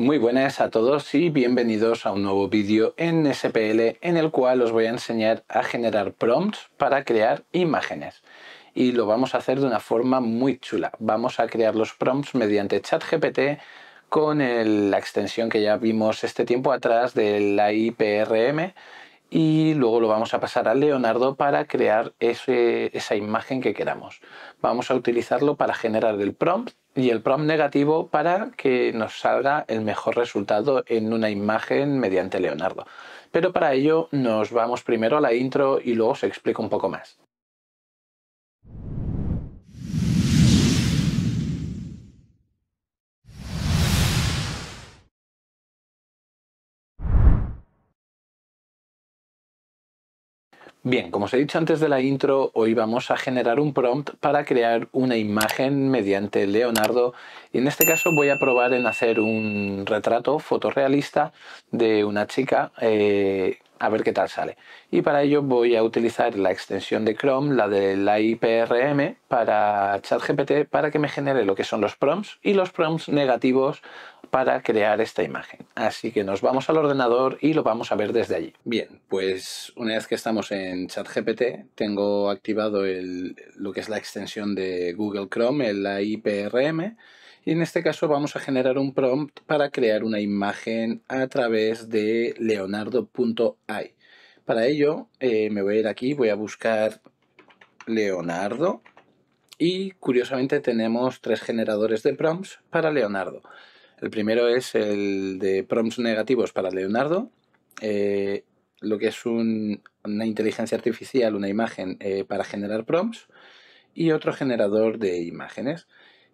Muy buenas a todos y bienvenidos a un nuevo vídeo en SPL en el cual os voy a enseñar a generar prompts para crear imágenes y lo vamos a hacer de una forma muy chula. Vamos a crear los prompts mediante ChatGPT con la extensión que ya vimos este tiempo atrás de la IPRM y luego lo vamos a pasar a Leonardo para crear esa imagen que queramos. Vamos a utilizarlo para generar el prompt y el prompt negativo para que nos salga el mejor resultado en una imagen mediante Leonardo. Pero para ello nos vamos primero a la intro y luego se explico un poco más. Bien, como os he dicho antes de la intro, hoy vamos a generar un prompt para crear una imagen mediante Leonardo. Y en este caso voy a probar en hacer un retrato fotorrealista de una chica eh, a ver qué tal sale. Y para ello voy a utilizar la extensión de Chrome, la de la IPRM, para ChatGPT, para que me genere lo que son los prompts y los prompts negativos para crear esta imagen. Así que nos vamos al ordenador y lo vamos a ver desde allí. Bien, pues una vez que estamos en ChatGPT, tengo activado lo que es la extensión de Google Chrome, el IPRM, en este caso vamos a generar un prompt para crear una imagen a través de leonardo.ai. Para ello eh, me voy a ir aquí, voy a buscar Leonardo y curiosamente tenemos tres generadores de prompts para Leonardo. El primero es el de prompts negativos para Leonardo, eh, lo que es una inteligencia artificial, una imagen eh, para generar prompts y otro generador de imágenes.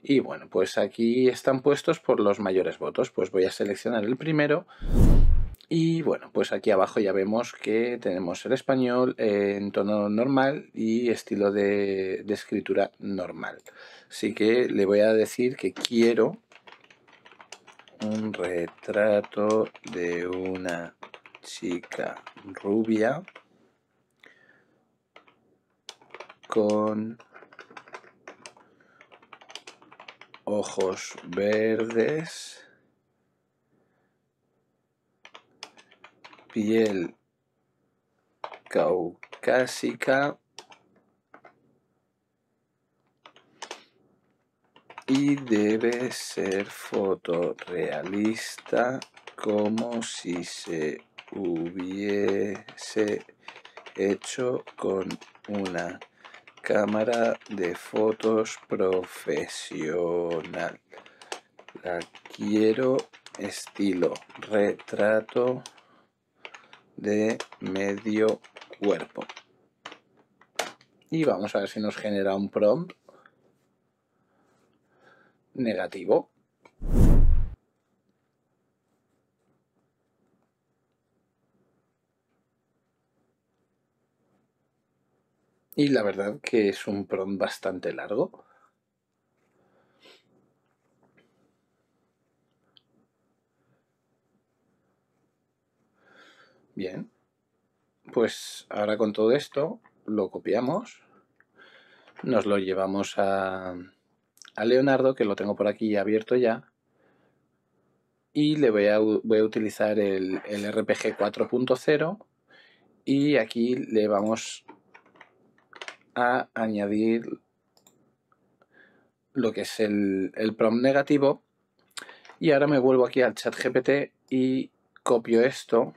Y bueno, pues aquí están puestos por los mayores votos. Pues voy a seleccionar el primero. Y bueno, pues aquí abajo ya vemos que tenemos el español en tono normal y estilo de, escritura normal. Así que le voy a decir que quiero un retrato de una chica rubia con ojos verdes, piel caucásica y debe ser fotorrealista como si se hubiese hecho con una cámara de fotos profesional. La quiero estilo retrato de medio cuerpo. Y vamos a ver si nos genera un prompt negativo. Y la verdad que es un prompt bastante largo. Bien, pues ahora con todo esto lo copiamos, nos lo llevamos a, Leonardo, que lo tengo por aquí abierto ya, y le voy a, voy a utilizar el, el RPG 4.0 y aquí le vamos a añadir lo que es el, el prompt negativo y ahora me vuelvo aquí al chat GPT y copio esto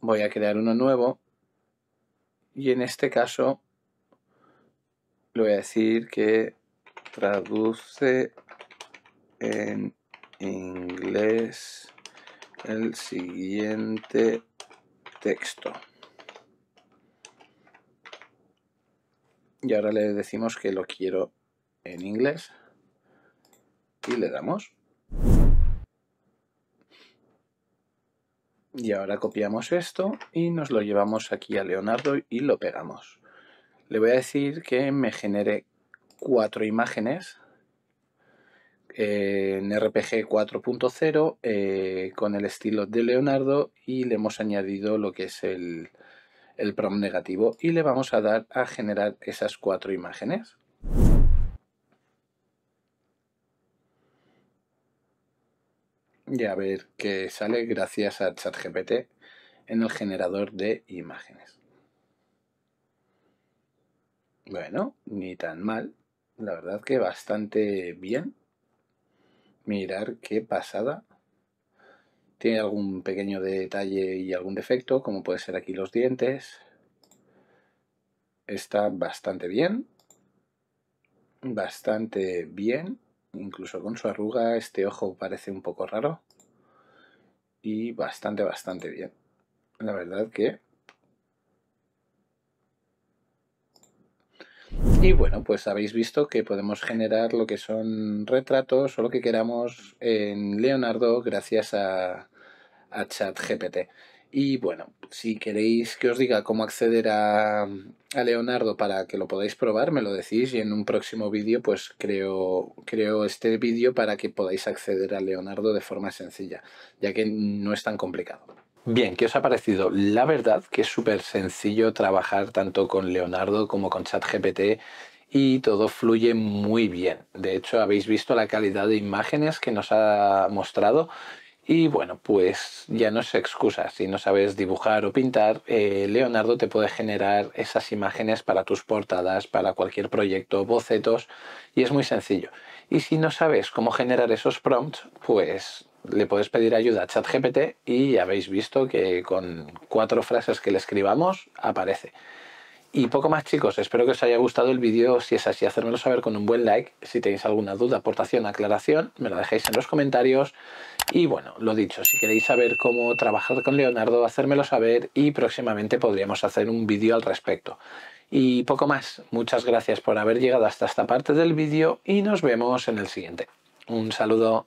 voy a crear uno nuevo y en este caso le voy a decir que traduce en inglés el siguiente texto. y ahora le decimos que lo quiero en inglés y le damos. Y ahora copiamos esto y nos lo llevamos aquí a Leonardo y lo pegamos. Le voy a decir que me genere cuatro imágenes en RPG 4.0 eh, con el estilo de Leonardo y le hemos añadido lo que es el, el prompt negativo y le vamos a dar a generar esas cuatro imágenes. Y a ver qué sale gracias a ChatGPT en el generador de imágenes. Bueno, ni tan mal. La verdad que bastante bien. Mirar qué pasada. Tiene algún pequeño detalle y algún defecto, como puede ser aquí los dientes. Está bastante bien. Bastante bien. Incluso con su arruga este ojo parece un poco raro. Y bastante, bastante bien. La verdad que Y bueno, pues habéis visto que podemos generar lo que son retratos o lo que queramos en Leonardo gracias a, ChatGPT. Y bueno, si queréis que os diga cómo acceder a, Leonardo para que lo podáis probar, me lo decís y en un próximo vídeo pues creo, creo este vídeo para que podáis acceder a Leonardo de forma sencilla, ya que no es tan complicado. Bien, ¿qué os ha parecido? La verdad que es súper sencillo trabajar tanto con Leonardo como con ChatGPT y todo fluye muy bien. De hecho, habéis visto la calidad de imágenes que nos ha mostrado. Y bueno, pues ya no es excusa. Si no sabes dibujar o pintar, eh, Leonardo te puede generar esas imágenes para tus portadas, para cualquier proyecto, bocetos, y es muy sencillo. Y si no sabes cómo generar esos prompts, pues le podéis pedir ayuda a ChatGPT y habéis visto que con cuatro frases que le escribamos aparece. Y poco más chicos, espero que os haya gustado el vídeo, si es así hacérmelo saber con un buen like, si tenéis alguna duda, aportación, aclaración, me lo dejéis en los comentarios y bueno, lo dicho, si queréis saber cómo trabajar con Leonardo, hacérmelo saber y próximamente podríamos hacer un vídeo al respecto. Y poco más, muchas gracias por haber llegado hasta esta parte del vídeo y nos vemos en el siguiente. Un saludo.